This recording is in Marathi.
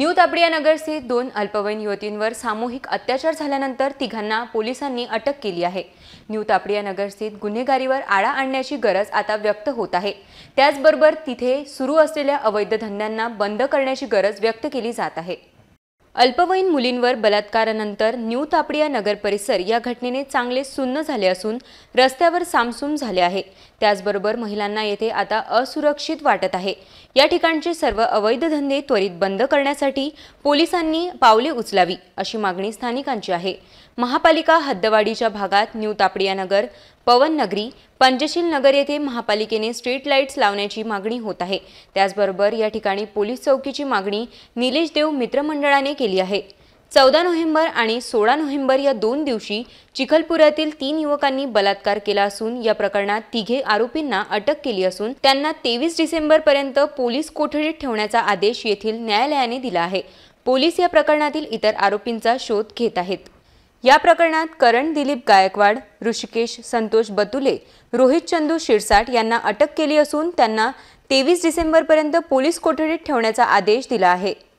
न्यू तापडिया नगर दोन अल्पवयीन युवतींवर सामूहिक अत्याचार झाल्यानंतर तिघांना पोलिसांनी अटक केली आहे न्यू तापडिया नगर गुन्हेगारीवर आळा आणण्याची गरज आता व्यक्त होत आहे त्याचबरोबर तिथे सुरू असलेल्या अवैध धंद्यांना बंद करण्याची गरज व्यक्त केली जात आहे अल्पवयीन मुलींवर बलात्कारानंतर न्यू तापडिया नगर परिसर या घटनेने चांगले सुन्न झाले असून रस्त्यावर सामसूम झाले आहे त्याचबरोबर महिलांना येथे आता असुरक्षित वाटत आहे या ठिकाणचे सर्व अवैध धंदे त्वरित बंद करण्यासाठी पोलिसांनी पावले उचलावी अशी मागणी स्थानिकांची आहे महापालिका हद्दवाडीच्या भागात न्यू तापडिया नगर पवन नगरी पंचशील नगर येथे महापालिकेने स्ट्रीट लाईट्स लावण्याची मागणी होत आहे त्याचबरोबर या ठिकाणी पोलीस चौकीची मागणी निलेश देव मित्रमंडळाने केली आहे चौदा नोव्हेंबर आणि सोळा नोव्हेंबर या दोन दिवशी चिखलपुरातील तीन युवकांनी बलात्कार केला असून या प्रकरणात तिघे आरोपींना अटक केली असून त्यांना तेवीस डिसेंबरपर्यंत पोलीस कोठडीत ठेवण्याचा आदेश येथील न्यायालयाने दिला आहे पोलीस या प्रकरणातील इतर आरोपींचा शोध घेत आहेत या प्रकरणात करण दिलीप गायकवाड ऋषिकेश संतोष बतुले रोहित चंदू शिरसाट यांना अटक केली असून त्यांना तेवीस डिसेंबरपर्यंत पोलीस कोठडीत ठेवण्याचा आदेश दिला आहे